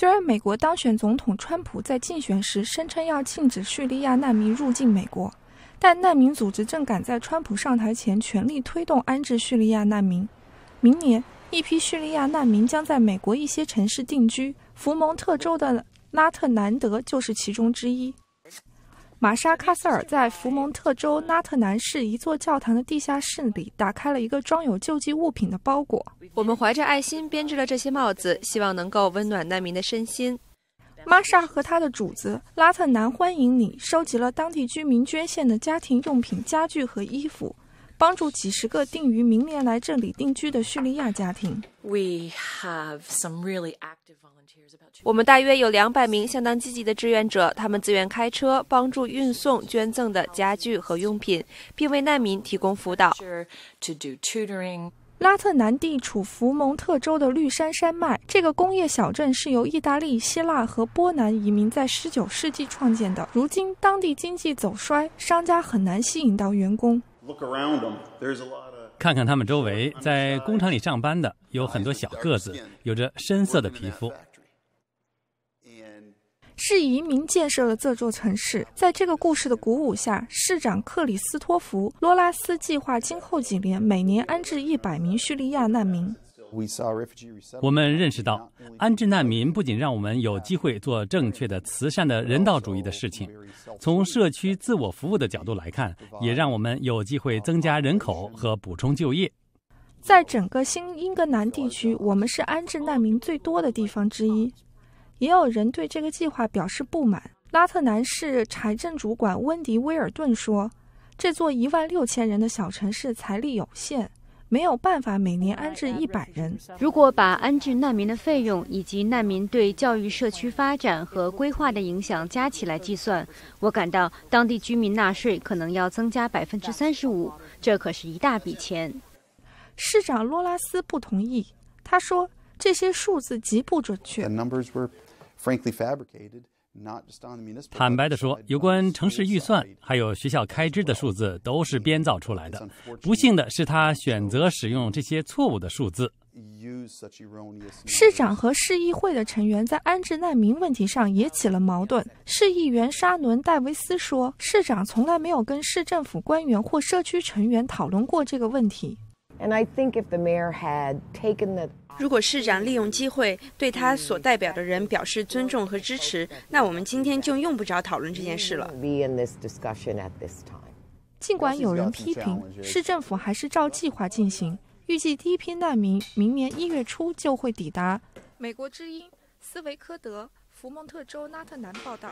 虽然美国当选总统川普在竞选时声称要禁止叙利亚难民入境美国，但难民组织正赶在川普上台前全力推动安置叙利亚难民。明年，一批叙利亚难民将在美国一些城市定居，福蒙特州的拉特兰德就是其中之一。玛莎·卡塞尔在福蒙特州拉特南市一座教堂的地下室里打开了一个装有救济物品的包裹。我们怀着爱心编织了这些帽子，希望能够温暖难民的身心。玛莎和他的主子拉特南欢迎你。收集了当地居民捐献的家庭用品、家具和衣服。帮助几十个定于明年来这里定居的叙利亚家庭。We have some really active volunteers about 我们大约有两百名相当积极的志愿者，他们自愿开车帮助运送捐赠的家具和用品，并为难民提供辅导。拉特南地处福蒙特州的绿山山脉，这个工业小镇是由意大利、希腊和波兰移民在19世纪创建的。如今，当地经济走衰，商家很难吸引到员工。看看他们周围，在工厂里上班的有很多小个子，有着深色的皮肤，是移民建设了这座城市。在这个故事的鼓舞下，市长克里斯托弗·罗拉斯计划今后几年每年安置100名叙利亚难民。我们认识到，安置难民不仅让我们有机会做正确的、慈善的人道主义的事情，从社区自我服务的角度来看，也让我们有机会增加人口和补充就业。在整个新英格兰地区，我们是安置难民最多的地方之一。也有人对这个计划表示不满。拉特南市财政主管温迪·威尔顿说：“这座一万六千人的小城市财力有限。”没有办法每年安置一百人。如果把安置难民的费用以及难民对教育、社区发展和规划的影响加起来计算，我感到当地居民纳税可能要增加百分之三十五，这可是一大笔钱。市长洛拉斯不同意，他说这些数字极不准确。坦白地说，有关城市预算还有学校开支的数字都是编造出来的。不幸的是，他选择使用这些错误的数字。市长和市议会的成员在安置难民问题上也起了矛盾。市议员沙伦·戴维斯说：“市长从来没有跟市政府官员或社区成员讨论过这个问题。”如果市长利用机会对他所代表的人表示尊重和支持，那我们今天就用不着讨论这件事了。尽管有人批评，市政府还是照计划进行。预计第一批难民明年一月初就会抵达。美国之音斯维科德，福蒙特州拉特南报道。